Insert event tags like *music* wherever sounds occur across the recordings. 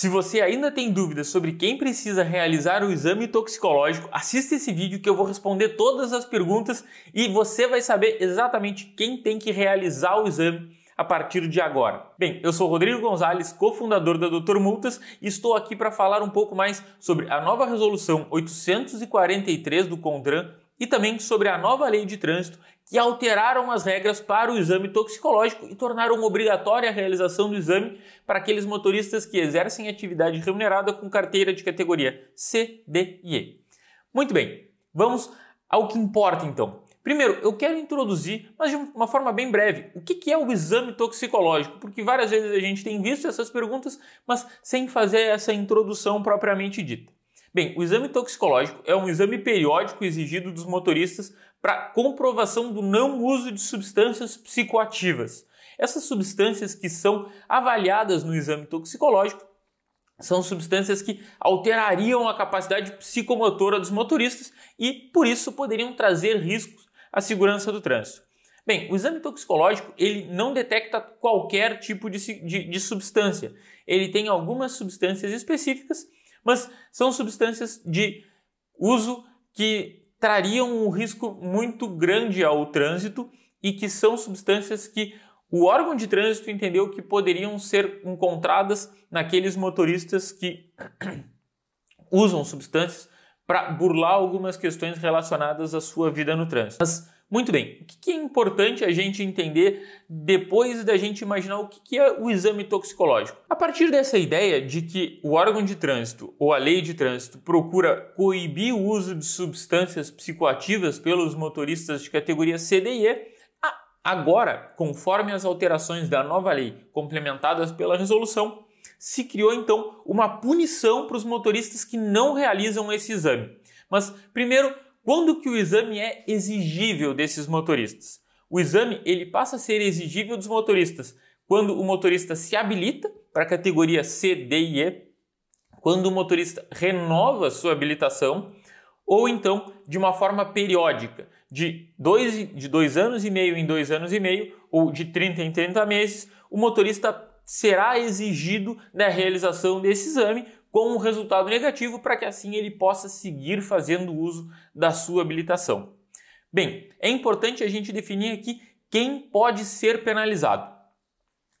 Se você ainda tem dúvidas sobre quem precisa realizar o exame toxicológico, assista esse vídeo que eu vou responder todas as perguntas e você vai saber exatamente quem tem que realizar o exame a partir de agora. Bem, eu sou Rodrigo Gonzalez, cofundador da Doutor Multas, e estou aqui para falar um pouco mais sobre a nova resolução 843 do CONTRAN e também sobre a nova lei de trânsito que alteraram as regras para o exame toxicológico e tornaram obrigatória a realização do exame para aqueles motoristas que exercem atividade remunerada com carteira de categoria C, D e E. Muito bem, vamos ao que importa então. Primeiro, eu quero introduzir, mas de uma forma bem breve, o que é o exame toxicológico, porque várias vezes a gente tem visto essas perguntas, mas sem fazer essa introdução propriamente dita. Bem, o exame toxicológico é um exame periódico exigido dos motoristas para comprovação do não uso de substâncias psicoativas. Essas substâncias que são avaliadas no exame toxicológico são substâncias que alterariam a capacidade psicomotora dos motoristas e, por isso, poderiam trazer riscos à segurança do trânsito. Bem, o exame toxicológico ele não detecta qualquer tipo de, de, de substância. Ele tem algumas substâncias específicas mas são substâncias de uso que trariam um risco muito grande ao trânsito e que são substâncias que o órgão de trânsito entendeu que poderiam ser encontradas naqueles motoristas que *clears throat* usam substâncias para burlar algumas questões relacionadas à sua vida no trânsito. Mas muito bem, o que é importante a gente entender depois da gente imaginar o que é o exame toxicológico? A partir dessa ideia de que o órgão de trânsito ou a lei de trânsito procura coibir o uso de substâncias psicoativas pelos motoristas de categoria C, D e E, agora, conforme as alterações da nova lei complementadas pela resolução, se criou então uma punição para os motoristas que não realizam esse exame. Mas primeiro, quando que o exame é exigível desses motoristas? O exame ele passa a ser exigível dos motoristas quando o motorista se habilita para a categoria C, D e E, quando o motorista renova sua habilitação, ou então de uma forma periódica, de dois, de dois anos e meio em dois anos e meio, ou de 30 em 30 meses, o motorista será exigido da realização desse exame com um resultado negativo para que assim ele possa seguir fazendo uso da sua habilitação. Bem, é importante a gente definir aqui quem pode ser penalizado.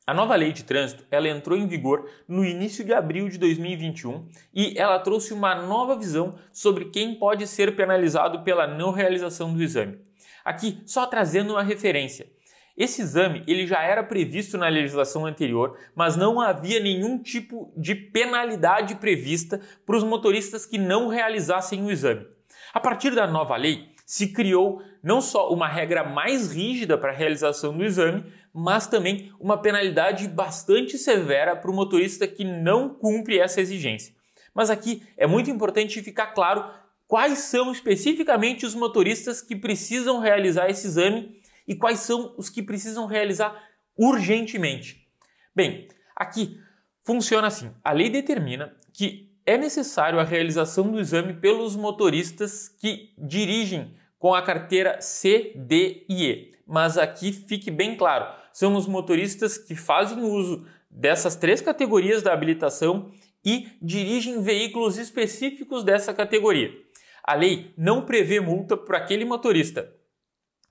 A nova lei de trânsito, ela entrou em vigor no início de abril de 2021 e ela trouxe uma nova visão sobre quem pode ser penalizado pela não realização do exame. Aqui, só trazendo uma referência. Esse exame ele já era previsto na legislação anterior, mas não havia nenhum tipo de penalidade prevista para os motoristas que não realizassem o exame. A partir da nova lei, se criou não só uma regra mais rígida para a realização do exame, mas também uma penalidade bastante severa para o motorista que não cumpre essa exigência. Mas aqui é muito importante ficar claro quais são especificamente os motoristas que precisam realizar esse exame e quais são os que precisam realizar urgentemente. Bem, aqui funciona assim: a lei determina que é necessário a realização do exame pelos motoristas que dirigem com a carteira C, D e E. Mas aqui fique bem claro: são os motoristas que fazem uso dessas três categorias da habilitação e dirigem veículos específicos dessa categoria. A lei não prevê multa para aquele motorista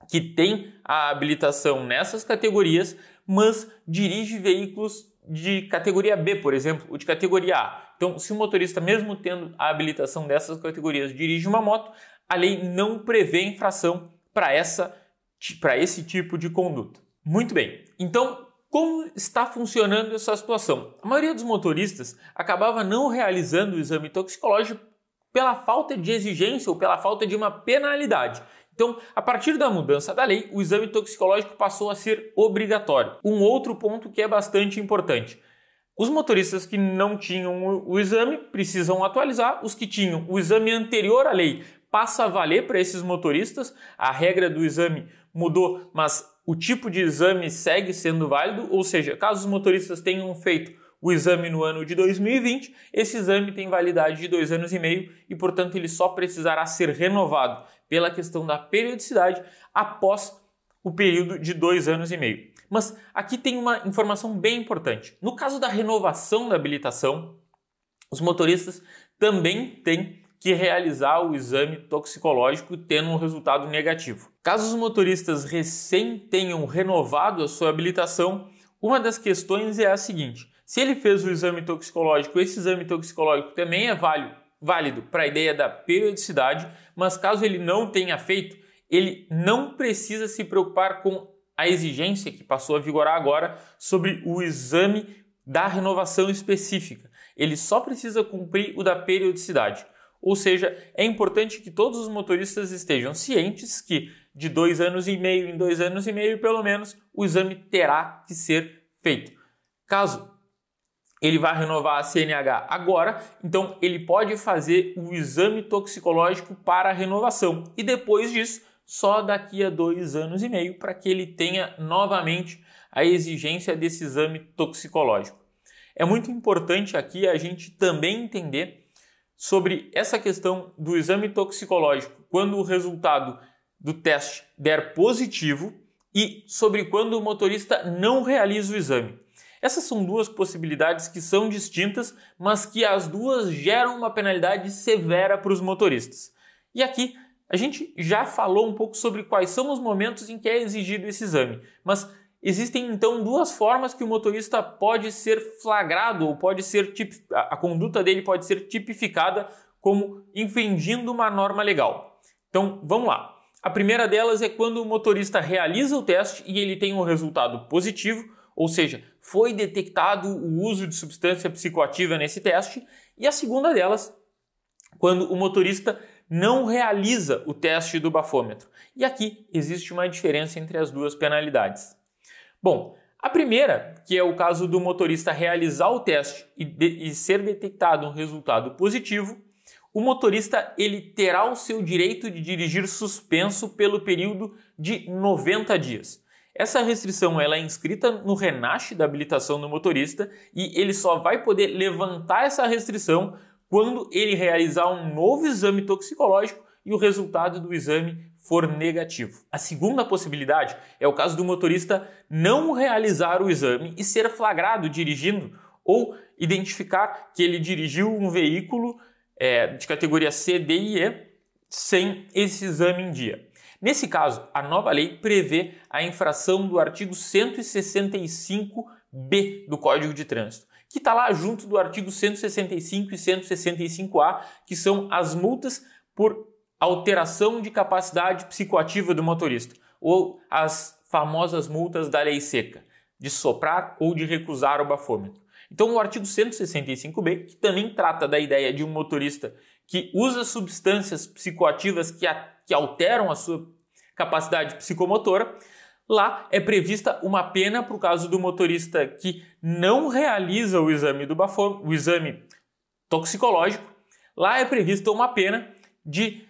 que tem a habilitação nessas categorias, mas dirige veículos de categoria B, por exemplo, ou de categoria A. Então, se o motorista, mesmo tendo a habilitação dessas categorias, dirige uma moto, a lei não prevê infração para essa para esse tipo de conduta. Muito bem. Então, como está funcionando essa situação? A maioria dos motoristas acabava não realizando o exame toxicológico pela falta de exigência ou pela falta de uma penalidade. Então, a partir da mudança da lei, o exame toxicológico passou a ser obrigatório. Um outro ponto que é bastante importante. Os motoristas que não tinham o exame precisam atualizar, os que tinham o exame anterior à lei passa a valer para esses motoristas. A regra do exame mudou, mas o tipo de exame segue sendo válido, ou seja, caso os motoristas tenham feito o exame no ano de 2020, esse exame tem validade de dois anos e meio e, portanto, ele só precisará ser renovado pela questão da periodicidade após o período de dois anos e meio. Mas aqui tem uma informação bem importante. No caso da renovação da habilitação, os motoristas também têm que realizar o exame toxicológico tendo um resultado negativo. Caso os motoristas recém tenham renovado a sua habilitação, uma das questões é a seguinte: se ele fez o exame toxicológico, esse exame toxicológico também é válido válido para a ideia da periodicidade, mas caso ele não tenha feito, ele não precisa se preocupar com a exigência que passou a vigorar agora sobre o exame da renovação específica. Ele só precisa cumprir o da periodicidade. Ou seja, é importante que todos os motoristas estejam cientes que de dois anos e meio em dois anos e meio, pelo menos, o exame terá que ser feito. Caso ele vai renovar a CNH agora, então ele pode fazer o exame toxicológico para a renovação e depois disso, só daqui a dois anos e meio, para que ele tenha novamente a exigência desse exame toxicológico. É muito importante aqui a gente também entender sobre essa questão do exame toxicológico quando o resultado do teste der positivo e sobre quando o motorista não realiza o exame. Essas são duas possibilidades que são distintas, mas que as duas geram uma penalidade severa para os motoristas. E aqui a gente já falou um pouco sobre quais são os momentos em que é exigido esse exame, mas existem então duas formas que o motorista pode ser flagrado ou pode ser tip... a conduta dele pode ser tipificada como infringindo uma norma legal. Então, vamos lá. A primeira delas é quando o motorista realiza o teste e ele tem um resultado positivo, ou seja, foi detectado o uso de substância psicoativa nesse teste, e a segunda delas, quando o motorista não realiza o teste do bafômetro. E aqui existe uma diferença entre as duas penalidades. Bom, a primeira, que é o caso do motorista realizar o teste e, de, e ser detectado um resultado positivo, o motorista ele terá o seu direito de dirigir suspenso pelo período de 90 dias. Essa restrição ela é inscrita no renasce da habilitação do motorista e ele só vai poder levantar essa restrição quando ele realizar um novo exame toxicológico e o resultado do exame for negativo. A segunda possibilidade é o caso do motorista não realizar o exame e ser flagrado dirigindo ou identificar que ele dirigiu um veículo é, de categoria C, D e E sem esse exame em dia. Nesse caso, a nova lei prevê a infração do artigo 165B do Código de Trânsito, que está lá junto do artigo 165 e 165A, que são as multas por alteração de capacidade psicoativa do motorista, ou as famosas multas da lei seca, de soprar ou de recusar o bafômetro. Então, o artigo 165b, que também trata da ideia de um motorista que usa substâncias psicoativas que que alteram a sua capacidade psicomotora, lá é prevista uma pena para o caso do motorista que não realiza o exame do bafômetro, o exame toxicológico, lá é prevista uma pena de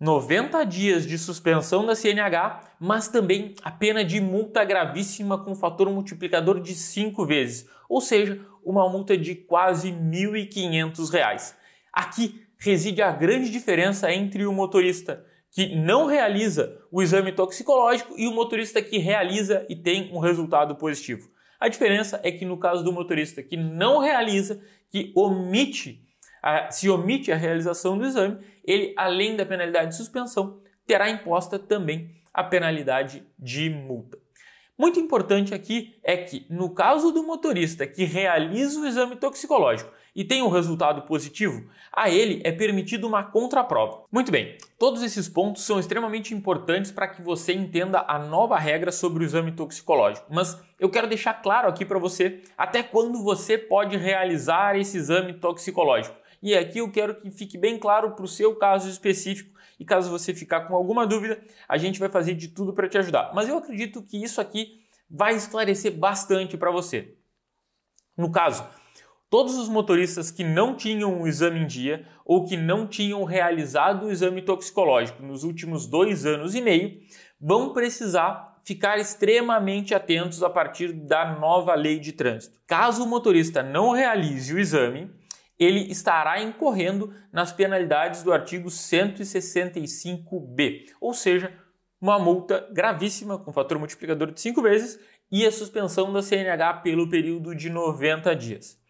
90 dias de suspensão da CNH, mas também a pena de multa gravíssima com fator multiplicador de 5 vezes, ou seja, uma multa de quase R$ 1.500. Aqui reside a grande diferença entre o motorista que não realiza o exame toxicológico e o motorista que realiza e tem um resultado positivo. A diferença é que no caso do motorista que não realiza, que omite, a, se omite a realização do exame, ele além da penalidade de suspensão, terá imposta também a penalidade de multa. Muito importante aqui é que, no caso do motorista que realiza o exame toxicológico e tem um resultado positivo, a ele é permitido uma contraprova. Muito bem, todos esses pontos são extremamente importantes para que você entenda a nova regra sobre o exame toxicológico, mas eu quero deixar claro aqui para você até quando você pode realizar esse exame toxicológico. E é aqui eu quero que fique bem claro para o seu caso específico. E caso você ficar com alguma dúvida, a gente vai fazer de tudo para te ajudar. Mas eu acredito que isso aqui vai esclarecer bastante para você. No caso, todos os motoristas que não tinham o exame em dia ou que não tinham realizado o exame toxicológico nos últimos dois anos e meio vão precisar ficar extremamente atentos a partir da nova lei de trânsito. Caso o motorista não realize o exame, ele estará incorrendo nas penalidades do artigo 165b, ou seja, uma multa gravíssima com fator multiplicador de 5 vezes e a suspensão da CNH pelo período de 90 dias.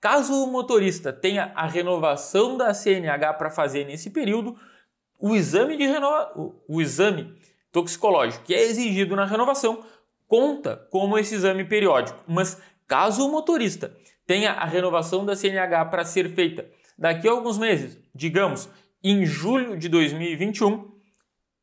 Caso o motorista tenha a renovação da CNH para fazer nesse período, o exame de renova... o exame toxicológico que é exigido na renovação conta como esse exame periódico. Mas caso o motorista tenha a renovação da CNH para ser feita daqui a alguns meses, digamos em julho de 2021,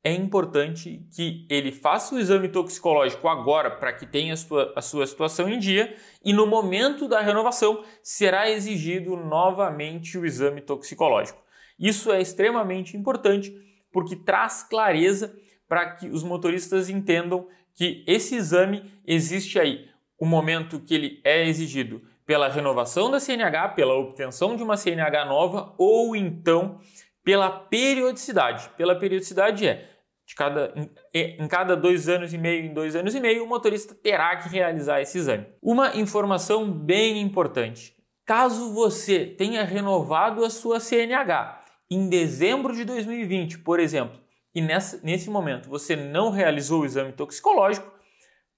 é importante que ele faça o exame toxicológico agora para que tenha a sua, a sua situação em dia e no momento da renovação será exigido novamente o exame toxicológico. Isso é extremamente importante porque traz clareza para que os motoristas entendam que esse exame existe aí, o momento que ele é exigido pela renovação da CNH, pela obtenção de uma CNH nova ou então pela periodicidade. Pela periodicidade é de cada, em, em cada dois anos e meio, em dois anos e meio, o motorista terá que realizar esse exame. Uma informação bem importante: caso você tenha renovado a sua CNH em dezembro de 2020, por exemplo, e nessa, nesse momento você não realizou o exame toxicológico,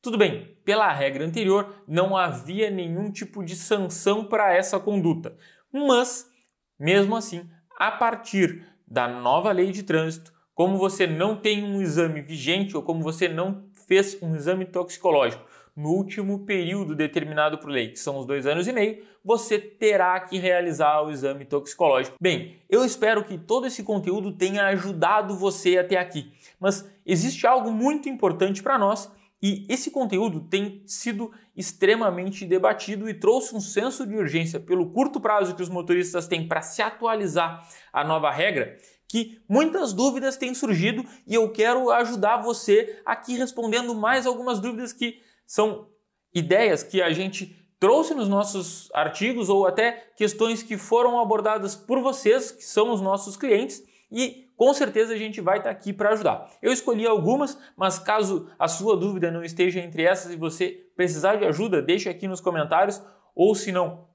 tudo bem, pela regra anterior não havia nenhum tipo de sanção para essa conduta, mas mesmo assim, a partir da nova lei de trânsito, como você não tem um exame vigente ou como você não fez um exame toxicológico no último período determinado por lei, que são os dois anos e meio, você terá que realizar o exame toxicológico. Bem, eu espero que todo esse conteúdo tenha ajudado você até aqui, mas existe algo muito importante para nós e esse conteúdo tem sido extremamente debatido e trouxe um senso de urgência pelo curto prazo que os motoristas têm para se atualizar à nova regra que muitas dúvidas têm surgido e eu quero ajudar você aqui respondendo mais algumas dúvidas que são ideias que a gente trouxe nos nossos artigos ou até questões que foram abordadas por vocês, que são os nossos clientes, e com certeza a gente vai estar tá aqui para ajudar. Eu escolhi algumas, mas caso a sua dúvida não esteja entre essas e você precisar de ajuda, deixe aqui nos comentários ou se não,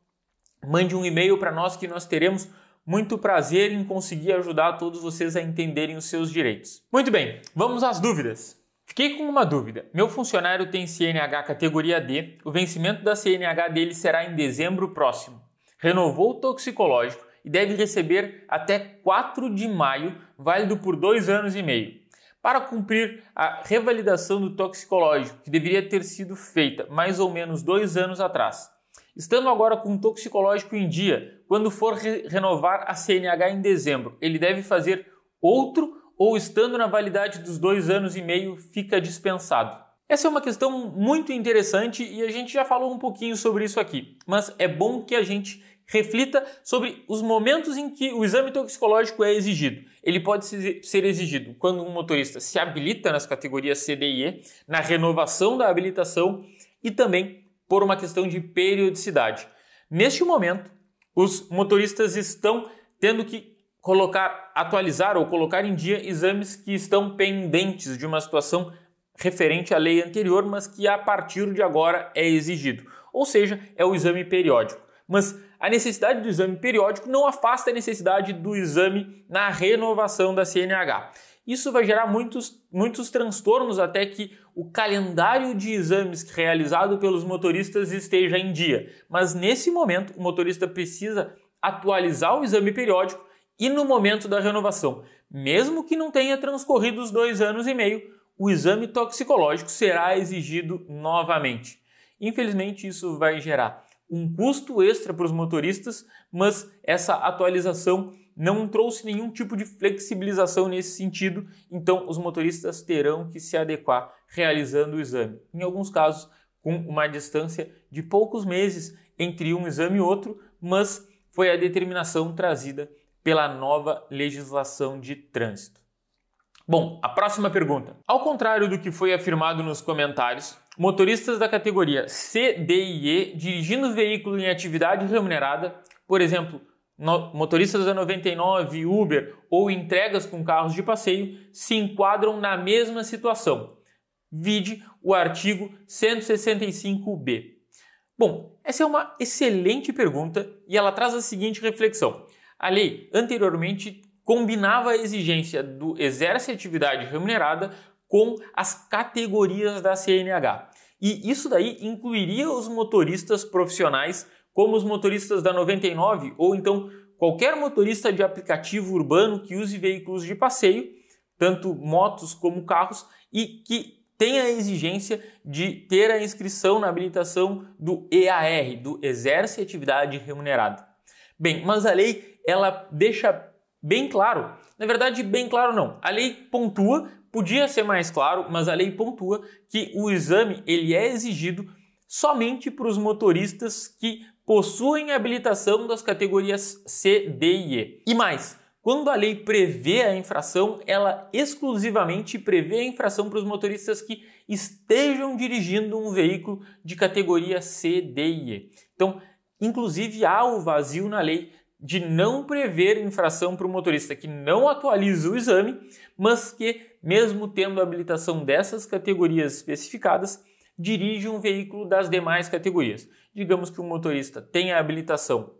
mande um e-mail para nós que nós teremos muito prazer em conseguir ajudar todos vocês a entenderem os seus direitos. Muito bem, vamos às dúvidas. Fiquei com uma dúvida. Meu funcionário tem CNH categoria D. O vencimento da CNH dele será em dezembro próximo. Renovou o toxicológico e deve receber até 4 de maio, válido por dois anos e meio. Para cumprir a revalidação do toxicológico, que deveria ter sido feita mais ou menos dois anos atrás, Estando agora com um toxicológico em dia, quando for re renovar a CNH em dezembro, ele deve fazer outro ou estando na validade dos dois anos e meio, fica dispensado? Essa é uma questão muito interessante e a gente já falou um pouquinho sobre isso aqui, mas é bom que a gente reflita sobre os momentos em que o exame toxicológico é exigido. Ele pode ser exigido quando um motorista se habilita nas categorias CDE, e E, na renovação da habilitação e também por uma questão de periodicidade. Neste momento, os motoristas estão tendo que colocar, atualizar ou colocar em dia exames que estão pendentes de uma situação referente à lei anterior, mas que a partir de agora é exigido. Ou seja, é o exame periódico. Mas a necessidade do exame periódico não afasta a necessidade do exame na renovação da CNH. Isso vai gerar muitos, muitos transtornos até que o calendário de exames realizado pelos motoristas esteja em dia. Mas nesse momento, o motorista precisa atualizar o exame periódico e no momento da renovação. Mesmo que não tenha transcorrido os dois anos e meio, o exame toxicológico será exigido novamente. Infelizmente, isso vai gerar um custo extra para os motoristas, mas essa atualização não trouxe nenhum tipo de flexibilização nesse sentido, então os motoristas terão que se adequar realizando o exame. Em alguns casos, com uma distância de poucos meses entre um exame e outro, mas foi a determinação trazida pela nova legislação de trânsito. Bom, a próxima pergunta. Ao contrário do que foi afirmado nos comentários, motoristas da categoria C, D e E dirigindo veículo em atividade remunerada, por exemplo, motoristas da 99, Uber ou entregas com carros de passeio se enquadram na mesma situação. Vide o artigo 165b. Bom, essa é uma excelente pergunta e ela traz a seguinte reflexão. A lei anteriormente combinava a exigência do exerce atividade remunerada com as categorias da CNH. E isso daí incluiria os motoristas profissionais como os motoristas da 99 ou então qualquer motorista de aplicativo urbano que use veículos de passeio, tanto motos como carros, e que tenha a exigência de ter a inscrição na habilitação do EAR, do Exerce Atividade Remunerada. Bem, mas a lei ela deixa bem claro, na verdade bem claro não. A lei pontua, podia ser mais claro, mas a lei pontua que o exame ele é exigido somente para os motoristas que possuem habilitação das categorias C, D e E. E mais, quando a lei prevê a infração, ela exclusivamente prevê a infração para os motoristas que estejam dirigindo um veículo de categoria C, D e E. Então, inclusive, há o vazio na lei de não prever infração para o motorista que não atualiza o exame, mas que, mesmo tendo habilitação dessas categorias especificadas, dirige um veículo das demais categorias. Digamos que o um motorista tenha a habilitação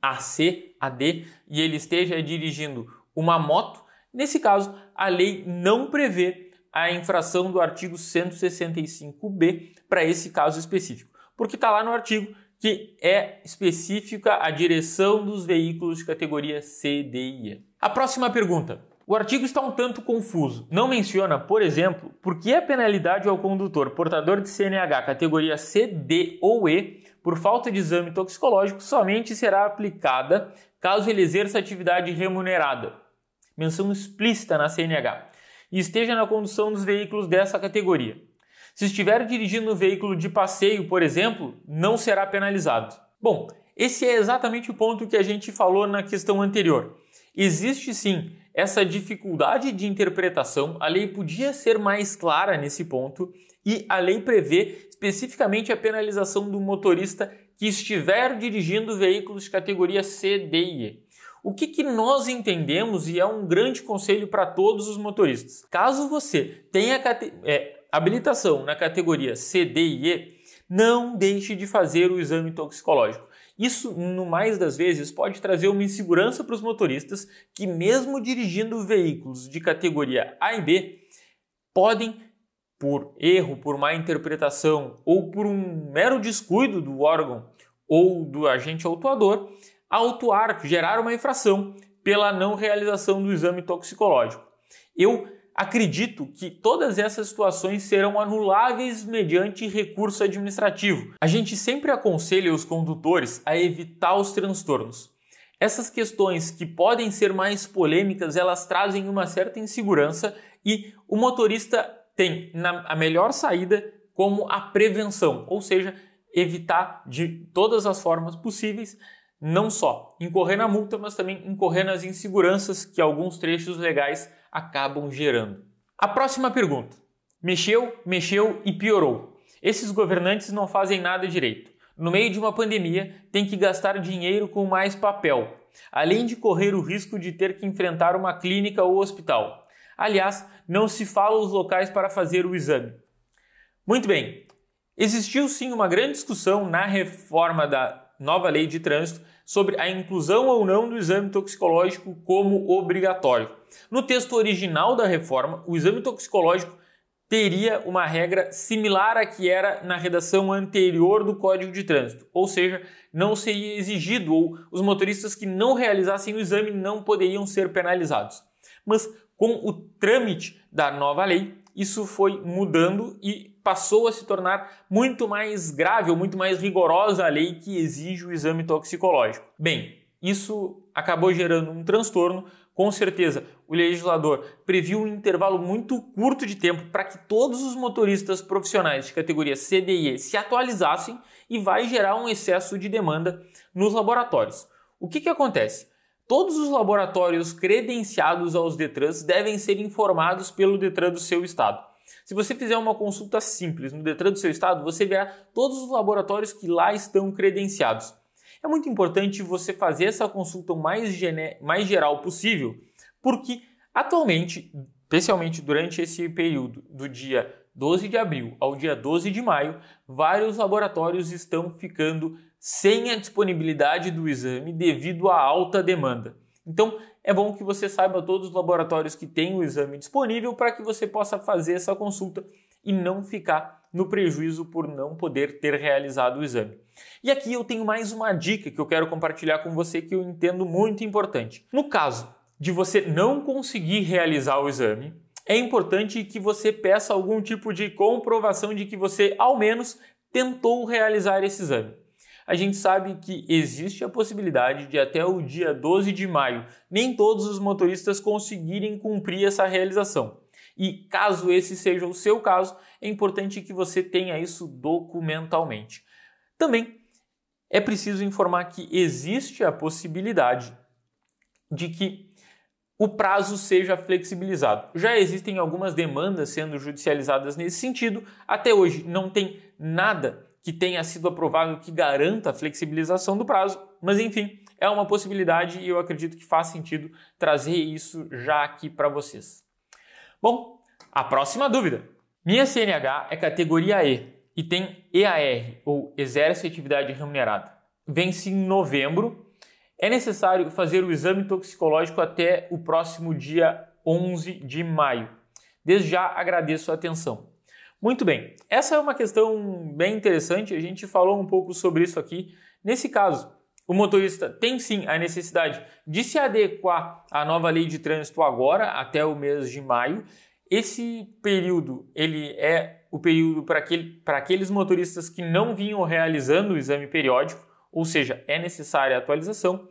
AC, AD e ele esteja dirigindo uma moto, nesse caso, a lei não prevê a infração do artigo 165B para esse caso específico, porque está lá no artigo que é específica a direção dos veículos de categoria C, D e E. A próxima pergunta: o artigo está um tanto confuso. Não menciona, por exemplo, por que a penalidade ao condutor portador de CNH categoria C, D ou E por falta de exame toxicológico somente será aplicada caso ele exerça atividade remunerada. Menção explícita na CNH. E esteja na condução dos veículos dessa categoria. Se estiver dirigindo um veículo de passeio, por exemplo, não será penalizado. Bom, esse é exatamente o ponto que a gente falou na questão anterior. Existe sim essa dificuldade de interpretação, a lei podia ser mais clara nesse ponto e a lei prevê especificamente a penalização do motorista que estiver dirigindo veículos de categoria C, D e E. O que, que, nós entendemos e é um grande conselho para todos os motoristas? Caso você tenha é, habilitação na categoria C, D e E, não deixe de fazer o exame toxicológico. Isso, no mais das vezes, pode trazer uma insegurança para os motoristas que, mesmo dirigindo veículos de categoria A e B, podem, por erro, por má interpretação ou por um mero descuido do órgão ou do agente autuador, autuar, gerar uma infração pela não realização do exame toxicológico. Eu acredito que todas essas situações serão anuláveis mediante recurso administrativo. A gente sempre aconselha os condutores a evitar os transtornos. Essas questões que podem ser mais polêmicas, elas trazem uma certa insegurança e o motorista tem na, a melhor saída como a prevenção, ou seja, evitar de todas as formas possíveis não só incorrer na multa, mas também incorrer nas inseguranças que alguns trechos legais acabam gerando. A próxima pergunta. Mexeu, mexeu e piorou. Esses governantes não fazem nada direito. No meio de uma pandemia, tem que gastar dinheiro com mais papel, além de correr o risco de ter que enfrentar uma clínica ou hospital. Aliás, não se fala os locais para fazer o exame. Muito bem, existiu sim uma grande discussão na reforma da nova lei de trânsito sobre a inclusão ou não do exame toxicológico como obrigatório. No texto original da reforma, o exame toxicológico teria uma regra similar à que era na redação anterior do Código de Trânsito, ou seja, não seria exigido ou os motoristas que não realizassem o exame não poderiam ser penalizados. Mas com o trâmite da nova lei, isso foi mudando e passou a se tornar muito mais grave ou muito mais rigorosa a lei que exige o exame toxicológico. Bem, isso acabou gerando um transtorno. Com certeza, o legislador previu um intervalo muito curto de tempo para que todos os motoristas profissionais de categoria CDE se atualizassem e vai gerar um excesso de demanda nos laboratórios. O que, que acontece? Todos os laboratórios credenciados aos Detrans devem ser informados pelo Detran do seu estado. Se você fizer uma consulta simples no Detran do seu estado, você verá todos os laboratórios que lá estão credenciados. É muito importante você fazer essa consulta o mais, mais geral possível, porque atualmente, especialmente durante esse período do dia 12 de abril ao dia 12 de maio, vários laboratórios estão ficando sem a disponibilidade do exame devido à alta demanda. Então, é bom que você saiba todos os laboratórios que têm o exame disponível para que você possa fazer essa consulta e não ficar no prejuízo por não poder ter realizado o exame. E aqui eu tenho mais uma dica que eu quero compartilhar com você que eu entendo muito importante. No caso de você não conseguir realizar o exame, é importante que você peça algum tipo de comprovação de que você, ao menos, tentou realizar esse exame a gente sabe que existe a possibilidade de até o dia 12 de maio nem todos os motoristas conseguirem cumprir essa realização. E caso esse seja o seu caso, é importante que você tenha isso documentalmente. Também é preciso informar que existe a possibilidade de que o prazo seja flexibilizado. Já existem algumas demandas sendo judicializadas nesse sentido. Até hoje não tem nada que tenha sido aprovado que garanta a flexibilização do prazo, mas enfim, é uma possibilidade e eu acredito que faz sentido trazer isso já aqui para vocês. Bom, a próxima dúvida. Minha CNH é categoria E e tem EAR, ou Exerce Atividade Remunerada. Vence em novembro. É necessário fazer o exame toxicológico até o próximo dia 11 de maio. Desde já agradeço a atenção. Muito bem, essa é uma questão bem interessante, a gente falou um pouco sobre isso aqui. Nesse caso, o motorista tem sim a necessidade de se adequar à nova lei de trânsito agora, até o mês de maio. Esse período ele é o período para aquele, aqueles motoristas que não vinham realizando o exame periódico, ou seja, é necessária a atualização,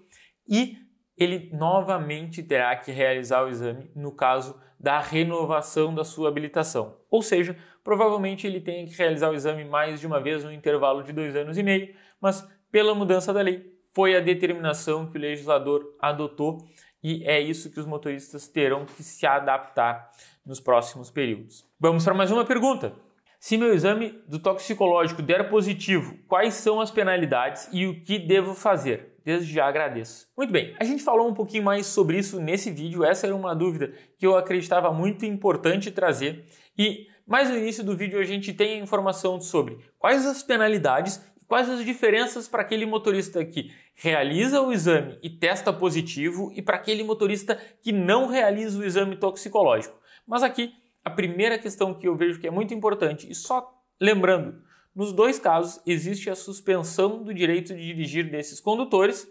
e ele novamente terá que realizar o exame no caso da renovação da sua habilitação. Ou seja, provavelmente ele tenha que realizar o exame mais de uma vez no intervalo de dois anos e meio, mas pela mudança da lei foi a determinação que o legislador adotou e é isso que os motoristas terão que se adaptar nos próximos períodos. Vamos para mais uma pergunta. Se meu exame do toxicológico der positivo, quais são as penalidades e o que devo fazer? Desde já agradeço. Muito bem, a gente falou um pouquinho mais sobre isso nesse vídeo. Essa era uma dúvida que eu acreditava muito importante trazer e mas no início do vídeo a gente tem a informação sobre quais as penalidades e quais as diferenças para aquele motorista que realiza o exame e testa positivo e para aquele motorista que não realiza o exame toxicológico. Mas aqui a primeira questão que eu vejo que é muito importante e só lembrando, nos dois casos existe a suspensão do direito de dirigir desses condutores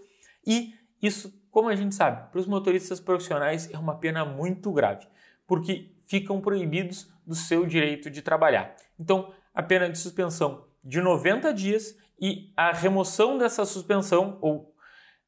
e isso, como a gente sabe, para os motoristas profissionais é uma pena muito grave, porque ficam proibidos do seu direito de trabalhar. Então, a pena de suspensão de 90 dias e a remoção dessa suspensão ou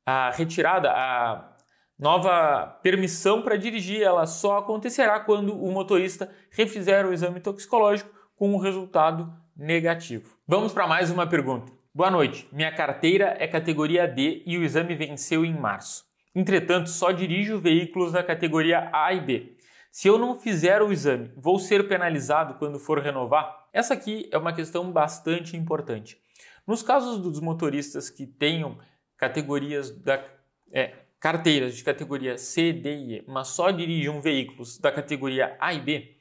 a retirada, a nova permissão para dirigir, ela só acontecerá quando o motorista refizer o exame toxicológico com o um resultado negativo. Vamos para mais uma pergunta. Boa noite. Minha carteira é categoria D e o exame venceu em março. Entretanto, só dirijo veículos da categoria A e B. Se eu não fizer o exame, vou ser penalizado quando for renovar? Essa aqui é uma questão bastante importante. Nos casos dos motoristas que tenham categorias da é, carteiras de categoria C, D e E, mas só dirigem veículos da categoria A e B,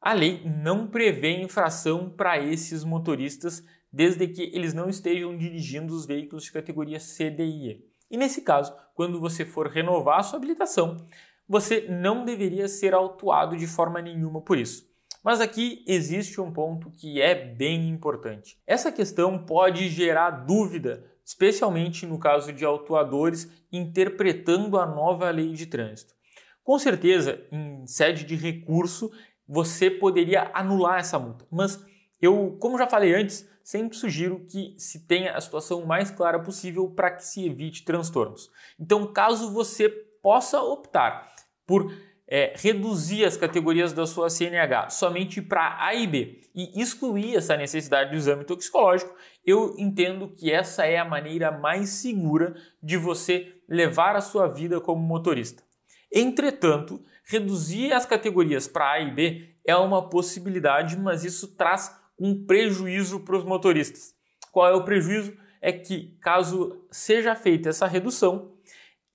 a lei não prevê infração para esses motoristas desde que eles não estejam dirigindo os veículos de categoria C, D e E. E nesse caso, quando você for renovar a sua habilitação, você não deveria ser autuado de forma nenhuma por isso. Mas aqui existe um ponto que é bem importante. Essa questão pode gerar dúvida, especialmente no caso de autuadores interpretando a nova lei de trânsito. Com certeza, em sede de recurso, você poderia anular essa multa, mas eu, como já falei antes, sempre sugiro que se tenha a situação mais clara possível para que se evite transtornos. Então, caso você possa optar por é, reduzir as categorias da sua CNH somente para A e B e excluir essa necessidade do exame toxicológico, eu entendo que essa é a maneira mais segura de você levar a sua vida como motorista. Entretanto, reduzir as categorias para A e B é uma possibilidade, mas isso traz um prejuízo para os motoristas. Qual é o prejuízo? É que, caso seja feita essa redução,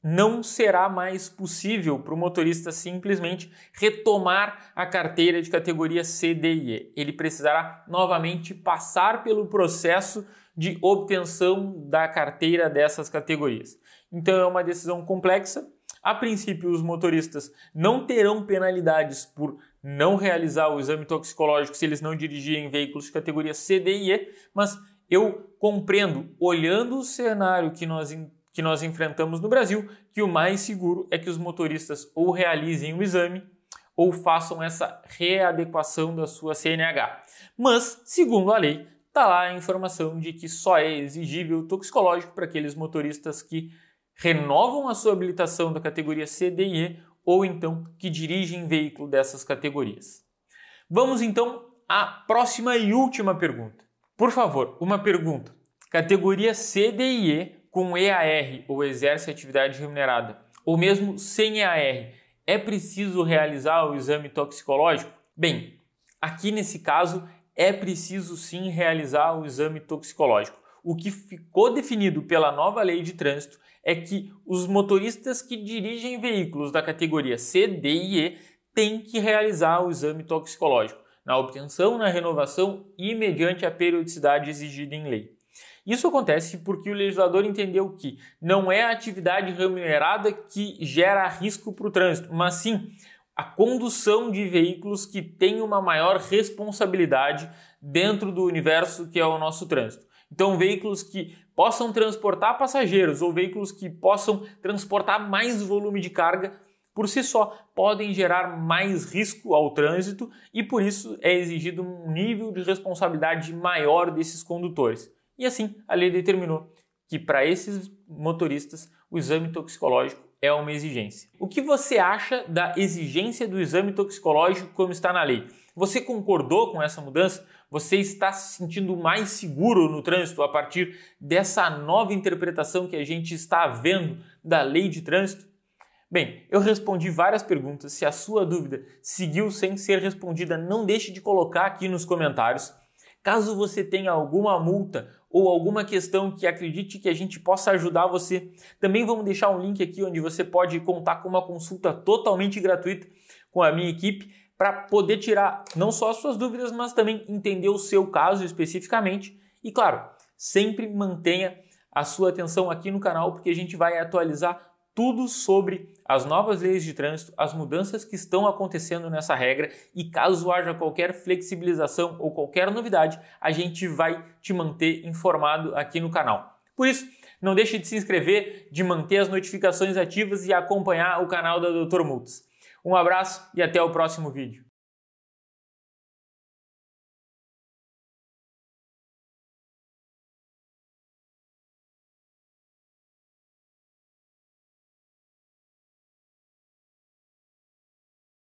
não será mais possível para o motorista simplesmente retomar a carteira de categoria C, D e E. Ele precisará novamente passar pelo processo de obtenção da carteira dessas categorias. Então é uma decisão complexa. A princípio, os motoristas não terão penalidades por não realizar o exame toxicológico se eles não dirigirem veículos de categoria C, D e E, mas eu compreendo, olhando o cenário que nós que nós enfrentamos no Brasil, que o mais seguro é que os motoristas ou realizem o exame ou façam essa readequação da sua CNH. Mas, segundo a lei, está lá a informação de que só é exigível o toxicológico para aqueles motoristas que renovam a sua habilitação da categoria C, D e E ou então que dirigem veículo dessas categorias. Vamos então à próxima e última pergunta. Por favor, uma pergunta. Categoria C, D e E com EAR ou exerce atividade remunerada, ou mesmo sem EAR, é preciso realizar o exame toxicológico? Bem, aqui nesse caso é preciso sim realizar o exame toxicológico. O que ficou definido pela nova lei de trânsito é que os motoristas que dirigem veículos da categoria C, D e E têm que realizar o exame toxicológico na obtenção, na renovação e mediante a periodicidade exigida em lei. Isso acontece porque o legislador entendeu que não é a atividade remunerada que gera risco para o trânsito, mas sim a condução de veículos que tem uma maior responsabilidade dentro do universo que é o nosso trânsito. Então, veículos que possam transportar passageiros ou veículos que possam transportar mais volume de carga por si só podem gerar mais risco ao trânsito e por isso é exigido um nível de responsabilidade maior desses condutores. E assim, a lei determinou que para esses motoristas o exame toxicológico é uma exigência. O que você acha da exigência do exame toxicológico como está na lei? Você concordou com essa mudança? Você está se sentindo mais seguro no trânsito a partir dessa nova interpretação que a gente está vendo da lei de trânsito? Bem, eu respondi várias perguntas. Se a sua dúvida seguiu sem ser respondida, não deixe de colocar aqui nos comentários. Caso você tenha alguma multa ou alguma questão que acredite que a gente possa ajudar você, também vamos deixar um link aqui onde você pode contar com uma consulta totalmente gratuita com a minha equipe para poder tirar não só as suas dúvidas, mas também entender o seu caso especificamente. E claro, sempre mantenha a sua atenção aqui no canal porque a gente vai atualizar tudo sobre as novas leis de trânsito, as mudanças que estão acontecendo nessa regra e caso haja qualquer flexibilização ou qualquer novidade, a gente vai te manter informado aqui no canal. Por isso, não deixe de se inscrever, de manter as notificações ativas e acompanhar o canal da Doutor Multas. Um abraço e até o próximo vídeo.